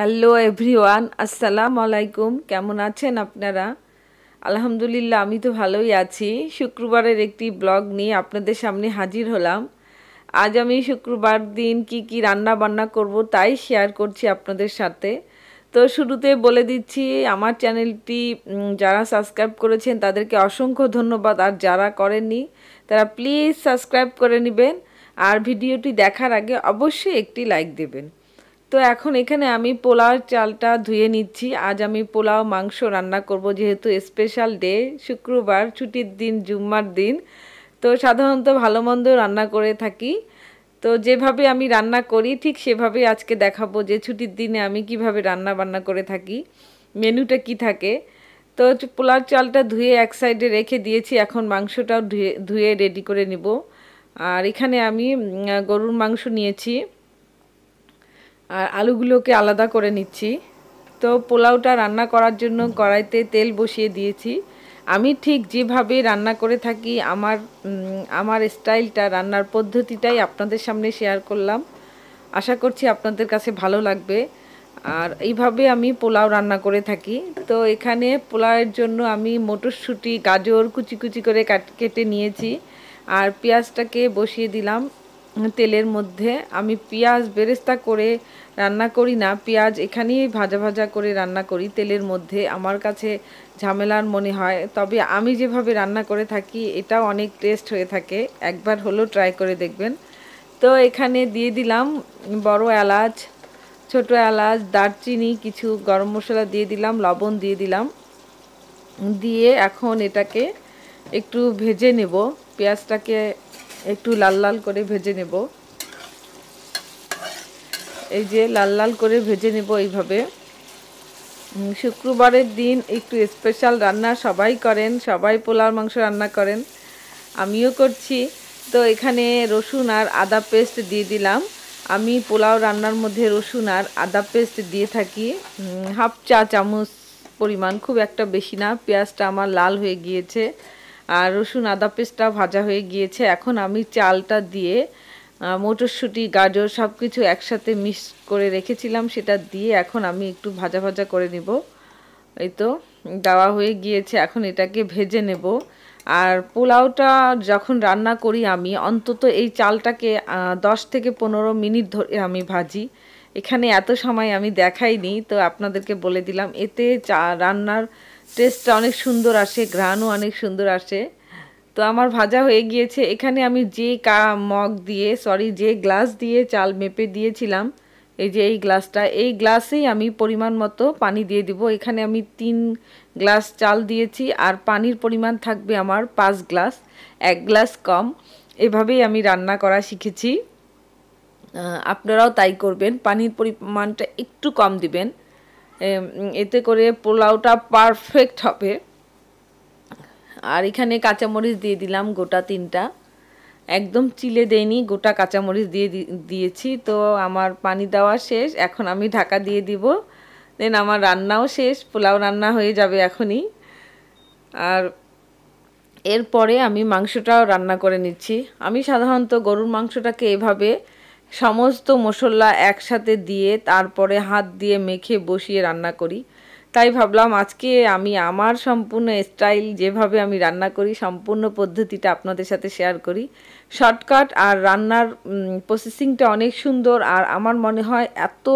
hello everyone আসসালাম আলাইকুম কেমন আছেন আপনারা আলহামদুলিল্লাহ আমি তো ভালোই আছি শুক্রবারের একটি ব্লগ নিয়ে আপনাদের সামনে হাজির হলাম আজ আমি শুক্রবার দিন কি কি রান্না বান্না করব তাই শেয়ার করছি আপনাদের সাথে তো শুরুতে বলে দিচ্ছি আমার চ্যানেলটি যারা সাবস্ক্রাইব করেছেন তাদেরকে অসংখ্য ধন্যবাদ আর যারা করেননি তারা প্লিজ সাবস্ক্রাইব করে নেবেন আর ভিডিওটি দেখার আগে অবশ্যই একটি লাইক দেবেন তো এখন এখানে আমি পোলাওর চালটা ধুয়ে নিচ্ছি আজ আমি পোলাও মাংস রান্না করব যেহেতু স্পেশাল ডে শুক্রবার ছুটির দিন জুম্মার দিন তো সাধারণত ভালো মন্দ রান্না করে থাকি তো যেভাবে আমি রান্না করি ঠিক সেভাবেই আজকে দেখাবো যে ছুটির দিনে আমি কিভাবে রান্না বান্না করে থাকি মেনুটা কি থাকে তো পোলার চালটা ধুয়ে এক সাইডে রেখে দিয়েছি এখন মাংসটাও ধুয়ে ধুয়ে রেডি করে নিব আর এখানে আমি গরুর মাংস নিয়েছি আর আলুগুলোকে আলাদা করে নিচ্ছি তো পোলাওটা রান্না করার জন্য কড়াইতে তেল বসিয়ে দিয়েছি আমি ঠিক যেভাবে রান্না করে থাকি আমার আমার স্টাইলটা রান্নার পদ্ধতিটাই আপনাদের সামনে শেয়ার করলাম আশা করছি আপনাদের কাছে ভালো লাগবে আর এইভাবে আমি পোলাও রান্না করে থাকি তো এখানে পোলাওয়ের জন্য আমি মটরশুঁটি গাজর কুচি কুচি করে কেটে নিয়েছি আর পেঁয়াজটাকে বসিয়ে দিলাম তেলের মধ্যে আমি পেঁয়াজ বেরেস্তা করে রান্না করি না পেঁয়াজ এখানেই ভাজা ভাজা করে রান্না করি তেলের মধ্যে আমার কাছে ঝামেলার মনে হয় তবে আমি যেভাবে রান্না করে থাকি এটা অনেক টেস্ট হয়ে থাকে একবার হলো ট্রাই করে দেখবেন তো এখানে দিয়ে দিলাম বড় এলাচ ছোট এলাচ দারচিনি কিছু গরম মশলা দিয়ে দিলাম লবণ দিয়ে দিলাম দিয়ে এখন এটাকে একটু ভেজে নেব পেঁয়াজটাকে একটু লাল লাল করে ভেজে নেব এই যে লাল লাল করে ভেজে নেব এইভাবে শুক্রবারের দিন একটু স্পেশাল রান্না সবাই করেন সবাই পোলার মাংস রান্না করেন আমিও করছি তো এখানে রসুন আর আদা পেস্ট দিয়ে দিলাম আমি পোলাও রান্নার মধ্যে রসুন আর আদা পেস্ট দিয়ে থাকি হাফ চা চামচ পরিমাণ খুব একটা বেশি না পেঁয়াজটা আমার লাল হয়ে গিয়েছে আর রসুন আদা পেস্টটা ভাজা হয়ে গিয়েছে এখন আমি চালটা দিয়ে মটরশুঁটি গাজর সব কিছু একসাথে মিক্স করে রেখেছিলাম সেটা দিয়ে এখন আমি একটু ভাজা ভাজা করে নিব এই তো দেওয়া হয়ে গিয়েছে এখন এটাকে ভেজে নেব আর পোলাওটা যখন রান্না করি আমি অন্তত এই চালটাকে দশ থেকে পনেরো মিনিট ধরে আমি ভাজি এখানে এত সময় আমি দেখাইনি তো আপনাদেরকে বলে দিলাম এতে চা রান্নার টেস্টটা অনেক সুন্দর আসে ঘ্রাণও অনেক সুন্দর আসে তো আমার ভাজা হয়ে গিয়েছে এখানে আমি যে কা মগ দিয়ে সরি যে গ্লাস দিয়ে চাল মেপে দিয়েছিলাম এই যে এই গ্লাসটা এই গ্লাসেই আমি পরিমাণ মতো পানি দিয়ে দিব এখানে আমি তিন গ্লাস চাল দিয়েছি আর পানির পরিমাণ থাকবে আমার পাঁচ গ্লাস এক গ্লাস কম এভাবেই আমি রান্না করা শিখেছি আপনারাও তাই করবেন পানির পরিমাণটা একটু কম দিবেন এতে করে পোলাওটা পারফেক্ট হবে আর এখানে কাঁচামরিচ দিয়ে দিলাম গোটা তিনটা একদম চিলে দেয়নি গোটা কাঁচামরিচ দিয়ে দিয়েছি তো আমার পানি দেওয়া শেষ এখন আমি ঢাকা দিয়ে দিব দেন আমার রান্নাও শেষ পোলাও রান্না হয়ে যাবে এখনই আর এরপরে আমি মাংসটাও রান্না করে নিচ্ছি আমি সাধারণত গরুর মাংসটাকে এভাবে সমস্ত মশলা একসাথে দিয়ে তারপরে হাত দিয়ে মেখে বসিয়ে রান্না করি তাই ভাবলাম আজকে আমি আমার সম্পূর্ণ স্টাইল যেভাবে আমি রান্না করি সম্পূর্ণ পদ্ধতিটা আপনাদের সাথে শেয়ার করি শর্টকাট আর রান্নার প্রসেসিংটা অনেক সুন্দর আর আমার মনে হয় এত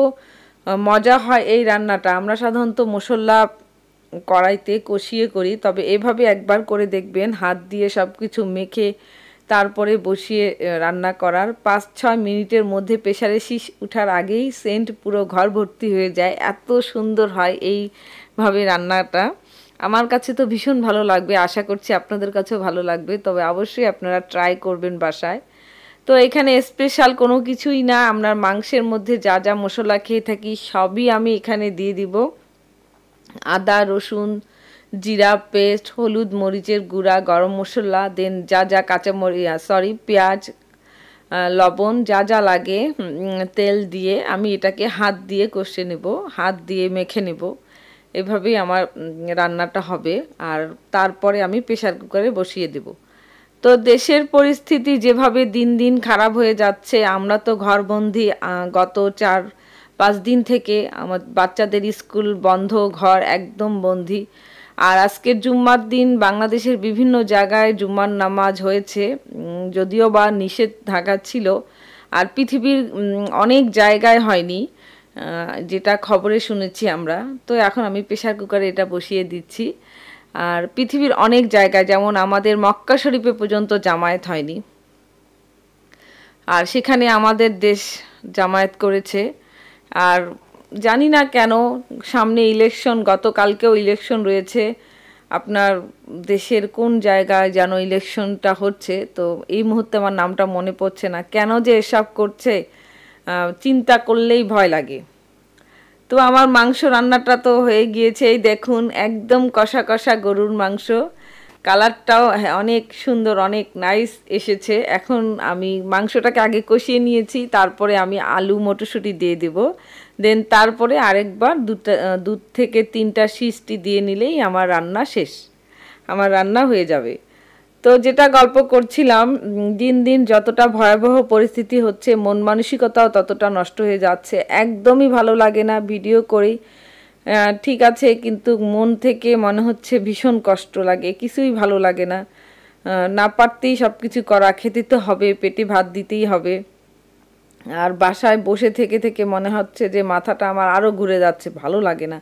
মজা হয় এই রান্নাটা আমরা সাধারণত মশলা কড়াইতে কষিয়ে করি তবে এভাবে একবার করে দেখবেন হাত দিয়ে সব কিছু মেখে তারপরে বসিয়ে রান্না করার পাঁচ ছয় মিনিটের মধ্যে প্রেশারে শীষ উঠার আগেই সেন্ট পুরো ঘর ভর্তি হয়ে যায় এত সুন্দর হয় এইভাবে রান্নাটা আমার কাছে তো ভীষণ ভালো লাগবে আশা করছি আপনাদের কাছেও ভালো লাগবে তবে অবশ্যই আপনারা ট্রাই করবেন বাসায় তো এখানে স্পেশাল কোনো কিছুই না আমরা মাংসের মধ্যে যা যা মশলা খেয়ে থাকি সবই আমি এখানে দিয়ে দিব আদা রসুন জিরা পেস্ট হলুদ মরিচের গুঁড়া গরম মশলা দেন যা যা কাঁচা মরি সরি পেঁয়াজ লবণ যা যা লাগে তেল দিয়ে আমি এটাকে হাত দিয়ে কষে নেব হাত দিয়ে মেখে নেব এভাবেই আমার রান্নাটা হবে আর তারপরে আমি প্রেশার কুকারে বসিয়ে দেব তো দেশের পরিস্থিতি যেভাবে দিন দিন খারাপ হয়ে যাচ্ছে আমরা তো ঘরবন্দি গত চার পাঁচ দিন থেকে আমার বাচ্চাদের স্কুল বন্ধ ঘর একদম বন্ধি আর আজকের জুম্মার দিন বাংলাদেশের বিভিন্ন জায়গায় জুম্মার নামাজ হয়েছে যদিও বা নিষেধ থাকা ছিল আর পৃথিবীর অনেক জায়গায় হয়নি যেটা খবরে শুনেছি আমরা তো এখন আমি প্রেশার কুকারে এটা বসিয়ে দিচ্ছি আর পৃথিবীর অনেক জায়গায় যেমন আমাদের মক্কা শরীফে পর্যন্ত জামায়াত হয়নি আর সেখানে আমাদের দেশ জামায়াত করেছে আর জানি না কেন সামনে ইলেকশন গতকালকেও ইলেকশন রয়েছে আপনার দেশের কোন জায়গায় যেন ইলেকশনটা হচ্ছে তো এই মুহূর্তে আমার নামটা মনে পড়ছে না কেন যে এসব করছে চিন্তা করলেই ভয় লাগে তো আমার মাংস রান্নাটা তো হয়ে গিয়েছে এই দেখুন একদম কষা কষা গরুর মাংস কালারটাও হ্যাঁ, অনেক সুন্দর অনেক নাইস এসেছে এখন আমি মাংসটাকে আগে কষিয়ে নিয়েছি তারপরে আমি আলু মটরশুঁটি দিয়ে দেব দেন তারপরে আরেকবার দুটা দুধ থেকে তিনটা সিস্টি দিয়ে নিলেই আমার রান্না শেষ আমার রান্না হয়ে যাবে তো যেটা গল্প করছিলাম দিন দিন যতটা ভয়াবহ পরিস্থিতি হচ্ছে মন মানসিকতাও ততটা নষ্ট হয়ে যাচ্ছে একদমই ভালো লাগে না ভিডিও করেই ঠিক আছে কিন্তু মন থেকে মনে হচ্ছে ভীষণ কষ্ট লাগে কিছুই ভালো লাগে না না পারতেই সব কিছু করা খেতে তো হবে পেটে ভাত দিতেই হবে আর বাসায় বসে থেকে থেকে মনে হচ্ছে যে মাথাটা আমার আরও ঘুরে যাচ্ছে ভালো লাগে না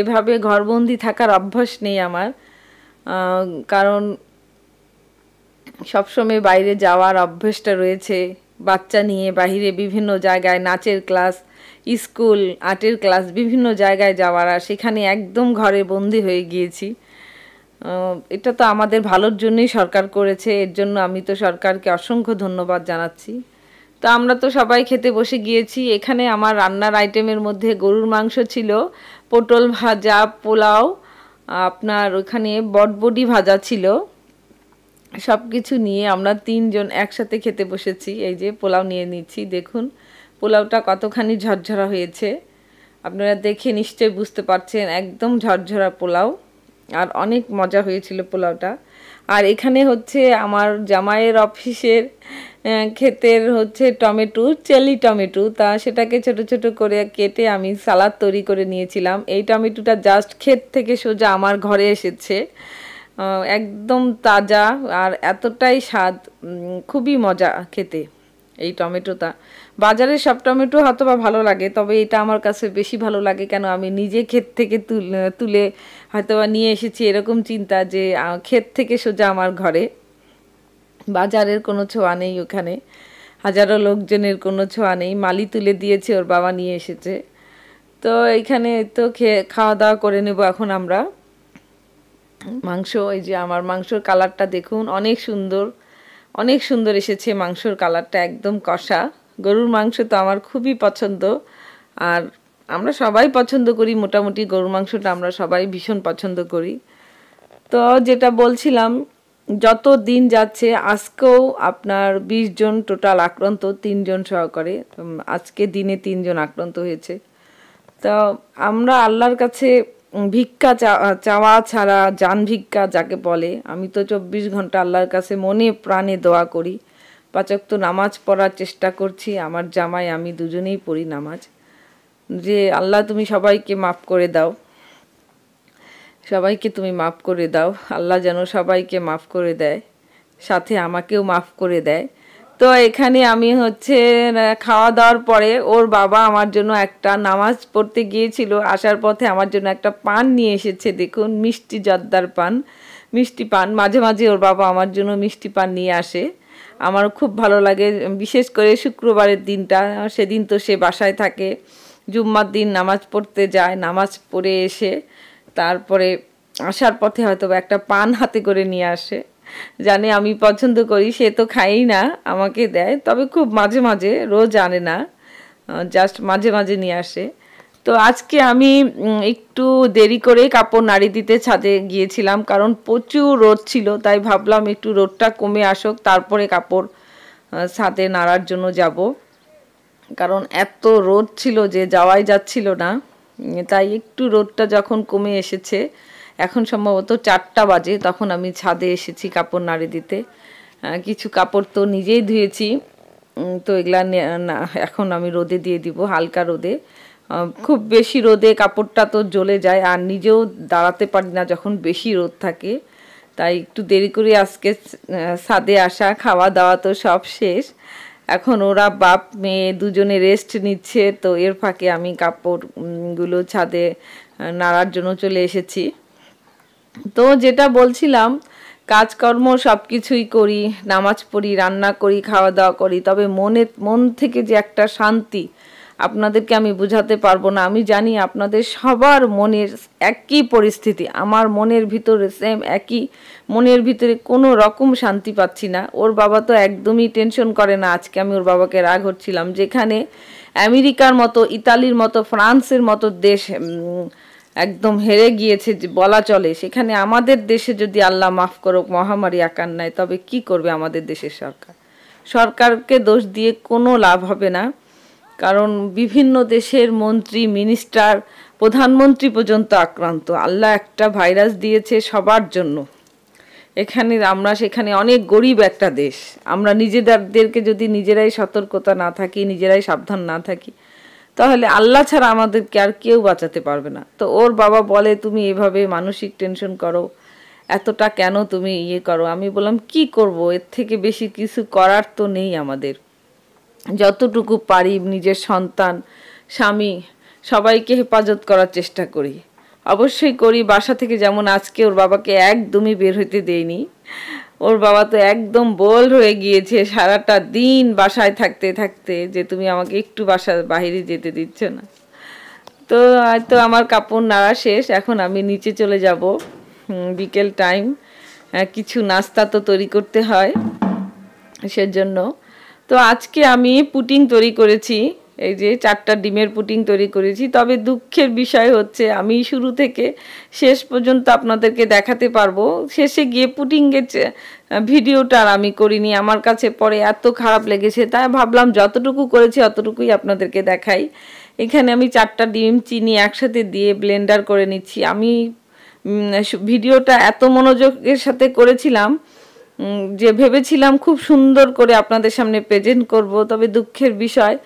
এভাবে ঘরবন্দি থাকার অভ্যাস নেই আমার কারণ সবসময় বাইরে যাওয়ার অভ্যেসটা রয়েছে বাচ্চা নিয়ে বাহিরে বিভিন্ন জায়গায় নাচের ক্লাস স্কুল আর্টের ক্লাস বিভিন্ন জায়গায় যাওয়ার আর সেখানে একদম ঘরে বন্দি হয়ে গিয়েছি এটা তো আমাদের ভালোর জন্যই সরকার করেছে এর জন্য আমি তো সরকারকে অসংখ্য ধন্যবাদ জানাচ্ছি তো আমরা তো সবাই খেতে বসে গিয়েছি এখানে আমার রান্নার আইটেমের মধ্যে গরুর মাংস ছিল পটল ভাজা পোলাও আপনার ওখানে বটবডি ভাজা ছিল সব কিছু নিয়ে আমরা তিনজন একসাথে খেতে বসেছি এই যে পোলাও নিয়ে নিচ্ছি দেখুন পোলাওটা কতখানি ঝরঝরা হয়েছে আপনারা দেখে নিশ্চয়ই বুঝতে পারছেন একদম ঝরঝরা পোলাও আর অনেক মজা হয়েছিল পোলাওটা আর এখানে হচ্ছে আমার জামাইয়ের অফিসের ক্ষেতের হচ্ছে টমেটো চেলি টমেটো তা সেটাকে ছোট ছোট করে কেটে আমি সালাদ তৈরি করে নিয়েছিলাম এই টমেটোটা জাস্ট ক্ষেত থেকে সোজা আমার ঘরে এসেছে একদম তাজা আর এতটাই স্বাদ খুবই মজা খেতে এই টমেটোটা বাজারে সব টমেটো হয়তো বা ভালো লাগে তবে এটা আমার কাছে বেশি ভালো লাগে কেন আমি নিজে ক্ষেত থেকে তুলে হয়তো নিয়ে এসেছি এরকম চিন্তা যে ক্ষেত থেকে সোজা আমার ঘরে বাজারের কোনো ছোঁয়া নেই ওখানে হাজারো লোকজনের কোনো ছোঁয়া নেই মালি তুলে দিয়েছে ওর বাবা নিয়ে এসেছে তো এইখানে তো খেয়ে খাওয়া দাওয়া করে নেব এখন আমরা মাংস এই যে আমার মাংসর কালারটা দেখুন অনেক সুন্দর অনেক সুন্দর এসেছে মাংসর কালারটা একদম কষা গরুর মাংস তো আমার খুবই পছন্দ আর আমরা সবাই পছন্দ করি মোটামুটি গরুর মাংসটা আমরা সবাই ভীষণ পছন্দ করি তো যেটা বলছিলাম যত দিন যাচ্ছে আজকেও আপনার ২০ জন টোটাল আক্রান্ত তিনজন সহকারে আজকে দিনে তিনজন আক্রান্ত হয়েছে তো আমরা আল্লাহর কাছে ভিক্ষা চাওয়া ছাড়া যান ভিক্ষা যাকে বলে আমি তো চব্বিশ ঘন্টা আল্লাহর কাছে মনে প্রাণে দোয়া করি পাচক তো নামাজ পড়ার চেষ্টা করছি আমার জামাই আমি দুজনেই পড়ি নামাজ যে আল্লাহ তুমি সবাইকে মাফ করে দাও সবাইকে তুমি মাফ করে দাও আল্লাহ যেন সবাইকে মাফ করে দেয় সাথে আমাকেও মাফ করে দেয় তো এখানে আমি হচ্ছে খাওয়া দাওয়ার পরে ওর বাবা আমার জন্য একটা নামাজ পড়তে গিয়েছিল আসার পথে আমার জন্য একটা পান নিয়ে এসেছে দেখুন মিষ্টি জর্দার পান মিষ্টি পান মাঝে মাঝে ওর বাবা আমার জন্য মিষ্টি পান নিয়ে আসে আমার খুব ভালো লাগে বিশেষ করে শুক্রবারের দিনটা সেদিন তো সে বাসায় থাকে জুম্মার দিন নামাজ পড়তে যায় নামাজ পড়ে এসে তারপরে আসার পথে হয়তো একটা পান হাতে করে নিয়ে আসে জানে আমি পছন্দ করি সে তো খাই না আমাকে দেয় তবে খুব মাঝে মাঝে রোজ আনে না জাস্ট মাঝে মাঝে নিয়ে আসে তো আজকে আমি একটু দেরি করে কাপড় নাড়ি দিতে ছাদে গিয়েছিলাম কারণ প্রচুর রোদ ছিল তাই ভাবলাম একটু রোদটা কমে আসুক তারপরে কাপড় ছাদে নাড়ার জন্য যাব কারণ এত রোদ ছিল যে যাওয়াই যাচ্ছিল না তাই একটু রোদটা যখন কমে এসেছে এখন সম্ভবত চারটা বাজে তখন আমি ছাদে এসেছি কাপড় নাড়ে দিতে কিছু কাপড় তো নিজেই ধুয়েছি তো এগুলা না এখন আমি রোদে দিয়ে দিব হালকা রোদে খুব বেশি রোদে কাপড়টা তো জ্বলে যায় আর নিজেও দাঁড়াতে পারি না যখন বেশি রোদ থাকে তাই একটু দেরি করে আজকে ছাদে আসা খাওয়া দাওয়া তো সব শেষ এখন ওরা বাপ মেয়ে দুজনে রেস্ট নিচ্ছে তো এর ফাঁকে আমি কাপড়গুলো ছাদে নাড়ার জন্য চলে এসেছি তো যেটা বলছিলাম কাজকর্ম সব কিছুই করি নামাজ পড়ি রান্না করি খাওয়া দাওয়া করি তবে মনে মন থেকে যে একটা শান্তি আপনাদেরকে আমি বুঝাতে পারবো না আমি জানি আপনাদের সবার মনের একই পরিস্থিতি আমার মনের ভিতরে সেম একই মনের ভিতরে কোনো রকম শান্তি পাচ্ছি না ওর বাবা তো একদমই টেনশন করে না আজকে আমি ওর বাবাকে রাগ হচ্ছিলাম যেখানে আমেরিকার মতো ইতালির মতো ফ্রান্সের মতো দেশ একদম হেরে গিয়েছে বলা চলে সেখানে আমাদের দেশে যদি আল্লাহ মাফ করুক মহামারী আকার নেয় তবে কি করবে আমাদের দেশের সরকার সরকারকে দোষ দিয়ে কোনো লাভ হবে না কারণ বিভিন্ন দেশের মন্ত্রী মিনিস্টার প্রধানমন্ত্রী পর্যন্ত আক্রান্ত আল্লাহ একটা ভাইরাস দিয়েছে সবার জন্য এখানে আমরা সেখানে অনেক গরিব একটা দেশ আমরা নিজেদেরকে যদি নিজেরাই সতর্কতা না থাকি নিজেরাই সাবধান না থাকি তাহলে আল্লাহ ছাড়া আমাদেরকে আর কেউ বাঁচাতে পারবে না তো ওর বাবা বলে তুমি এভাবে মানসিক টেনশন করো এতটা কেন তুমি ইয়ে করো আমি বললাম কি করব এর থেকে বেশি কিছু করার তো নেই আমাদের যতটুকু পারি নিজের সন্তান স্বামী সবাইকে হেফাজত করার চেষ্টা করি অবশ্যই করি বাসা থেকে যেমন আজকে ওর বাবাকে একদমই বের হইতে দেয়নি ওর বাবা তো একদম বল হয়ে গিয়েছে সারাটা দিন বাসায় থাকতে থাকতে যে তুমি আমাকে একটু বাসার বাহিরে যেতে দিচ্ছ না তো হয়তো আমার কাপড় নাড়া শেষ এখন আমি নিচে চলে যাব বিকেল টাইম কিছু নাস্তা তো তৈরি করতে হয় সেজন্য জন্য তো আজকে আমি পুটিং তৈরি করেছি এই যে চারটা ডিমের পুটিং তৈরি করেছি তবে দুঃখের বিষয় হচ্ছে আমি শুরু থেকে শেষ পর্যন্ত আপনাদেরকে দেখাতে পারবো শেষে গিয়ে পুটিংয়ের ভিডিওটা আর আমি করিনি আমার কাছে পরে এত খারাপ লেগেছে তাই ভাবলাম যতটুকু করেছি অতটুকুই আপনাদেরকে দেখাই এখানে আমি চারটা ডিম চিনি একসাথে দিয়ে ব্লেন্ডার করে নিচ্ছি আমি ভিডিওটা এত মনোযোগের সাথে করেছিলাম যে ভেবেছিলাম খুব সুন্দর করে আপনাদের সামনে প্রেজেন্ট করব তবে দুঃখের বিষয়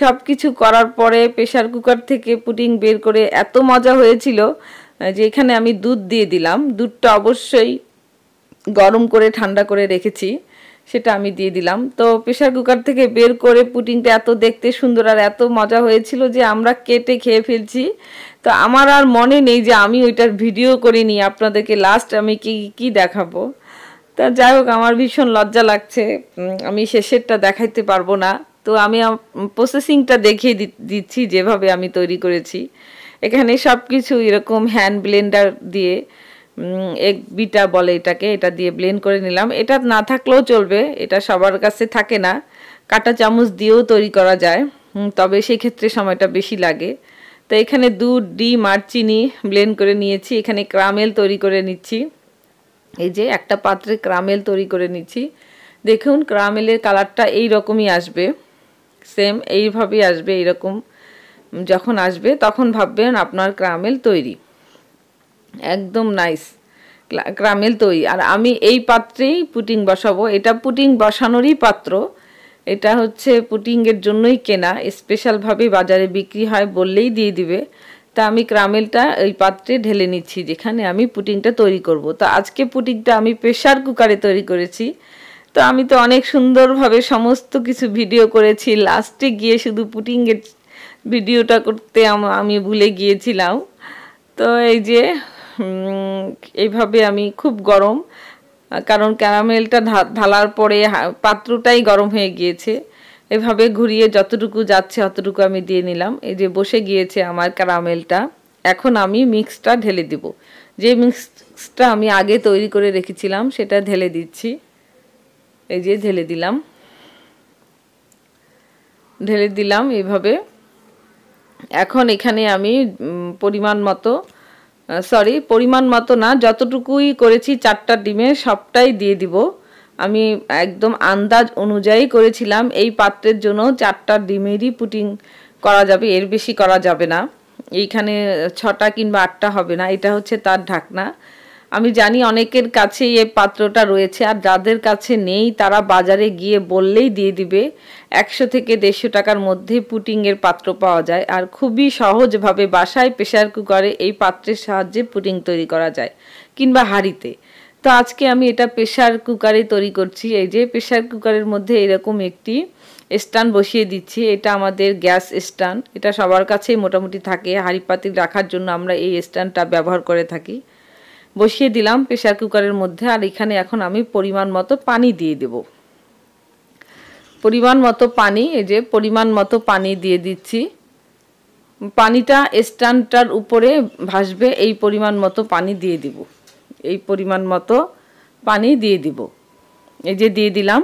সব কিছু করার পরে প্রেশার কুকার থেকে পুটিং বের করে এত মজা হয়েছিল যে এখানে আমি দুধ দিয়ে দিলাম দুধটা অবশ্যই গরম করে ঠান্ডা করে রেখেছি সেটা আমি দিয়ে দিলাম তো প্রেশার কুকার থেকে বের করে পুটিংটা এত দেখতে সুন্দর আর এত মজা হয়েছিল যে আমরা কেটে খেয়ে ফেলছি তো আমার আর মনে নেই যে আমি ওইটার ভিডিও করিনি আপনাদেরকে লাস্ট আমি কি কি দেখাবো তা যাই হোক আমার ভীষণ লজ্জা লাগছে আমি শেষেরটা দেখাইতে পারবো না তো আমি প্রসেসিংটা দেখিয়ে দিচ্ছি যেভাবে আমি তৈরি করেছি এখানে সব কিছু এরকম হ্যান্ড ব্লেন্ডার দিয়ে এক বিটা বলে এটাকে এটা দিয়ে ব্লেন্ড করে নিলাম এটা না থাকলেও চলবে এটা সবার কাছে থাকে না কাটা চামচ দিয়েও তৈরি করা যায় তবে সেই ক্ষেত্রে সময়টা বেশি লাগে তো এখানে দুধ ডিম আর চিনি ব্লেন্ড করে নিয়েছি এখানে ক্রামেল তৈরি করে নিচ্ছি এই যে একটা পাত্রে ক্রামেল তৈরি করে নিচ্ছি দেখুন ক্রামেলের কালারটা এই রকমই আসবে সেম এইভাবেই আসবে এইরকম যখন আসবে তখন ভাববেন আপনার ক্রামেল তৈরি একদম নাইস ক্রামেল তৈরি আর আমি এই পাত্রেই পুটিং বসাবো এটা পুটিং বসানোরই পাত্র এটা হচ্ছে পুটিংয়ের জন্যই কেনা স্পেশালভাবে বাজারে বিক্রি হয় বললেই দিয়ে দিবে তা আমি ক্রামেলটা এই পাত্রে ঢেলে নিচ্ছি যেখানে আমি পুটিংটা তৈরি করব তো আজকে পুটিংটা আমি প্রেশার কুকারে তৈরি করেছি তো আমি তো অনেক সুন্দরভাবে সমস্ত কিছু ভিডিও করেছি লাস্টে গিয়ে শুধু পুটিংয়ের ভিডিওটা করতে আমি ভুলে গিয়েছিলাম তো এই যে এইভাবে আমি খুব গরম কারণ ক্যারামেলটা ঢালার পরে পাত্রটাই গরম হয়ে গিয়েছে এভাবে ঘুরিয়ে যতটুকু যাচ্ছে অতটুকু আমি দিয়ে নিলাম এই যে বসে গিয়েছে আমার ক্যারামেলটা এখন আমি মিক্সটা ঢেলে দিব যে মিক্সটা আমি আগে তৈরি করে রেখেছিলাম সেটা ঢেলে দিচ্ছি এই যে ঢেলে দিলাম ঢেলে দিলাম এভাবে এখন এখানে আমি পরিমাণ মতো সরি পরিমাণ মতো না যতটুকুই করেছি চারটা ডিমে সবটাই দিয়ে দিব আমি একদম আন্দাজ অনুযায়ী করেছিলাম এই পাত্রের জন্য চারটা ডিমেরই পুটিং করা যাবে এর বেশি করা যাবে না এইখানে ছটা কিংবা আটটা হবে না এটা হচ্ছে তার ঢাকনা আমি জানি অনেকের কাছে এই পাত্রটা রয়েছে আর যাদের কাছে নেই তারা বাজারে গিয়ে বললেই দিয়ে দিবে একশো থেকে দেড়শো টাকার মধ্যে পুটিংয়ের পাত্র পাওয়া যায় আর খুবই সহজভাবে বাসায় প্রেশার কুকারে এই পাত্রের সাহায্যে পুটিং তৈরি করা যায় কিংবা হাঁড়িতে তো আজকে আমি এটা প্রেশার কুকারে তৈরি করছি এই যে প্রেশার কুকারের মধ্যে এরকম একটি স্ট্যান্ড বসিয়ে দিচ্ছি এটা আমাদের গ্যাস স্ট্যান্ড এটা সবার কাছেই মোটামুটি থাকে হাঁড়ি পাতি রাখার জন্য আমরা এই স্ট্যান্ডটা ব্যবহার করে থাকি বসিয়ে দিলাম প্রেশার কুকারের মধ্যে আর এখানে এখন আমি পরিমাণ মতো পানি দিয়ে দেব পরিমাণ মতো পানি এই যে পরিমাণ মতো পানি দিয়ে দিচ্ছি পানিটা স্ট্যান্ডটার উপরে ভাসবে এই পরিমাণ মতো পানি দিয়ে দেবো এই পরিমাণ মতো পানি দিয়ে দিব এই যে দিয়ে দিলাম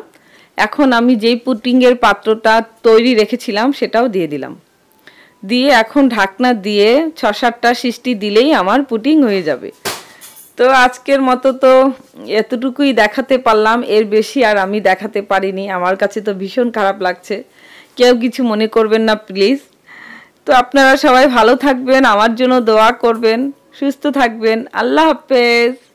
এখন আমি যেই পুটিংয়ের পাত্রটা তৈরি রেখেছিলাম সেটাও দিয়ে দিলাম দিয়ে এখন ঢাকনা দিয়ে ছ সাতটা সৃষ্টি দিলেই আমার পুটিং হয়ে যাবে তো আজকের মতো তো এতটুকুই দেখাতে পারলাম এর বেশি আর আমি দেখাতে পারিনি আমার কাছে তো ভীষণ খারাপ লাগছে কেউ কিছু মনে করবেন না প্লিজ তো আপনারা সবাই ভালো থাকবেন আমার জন্য দোয়া করবেন সুস্থ থাকবেন আল্লাহ হাফেজ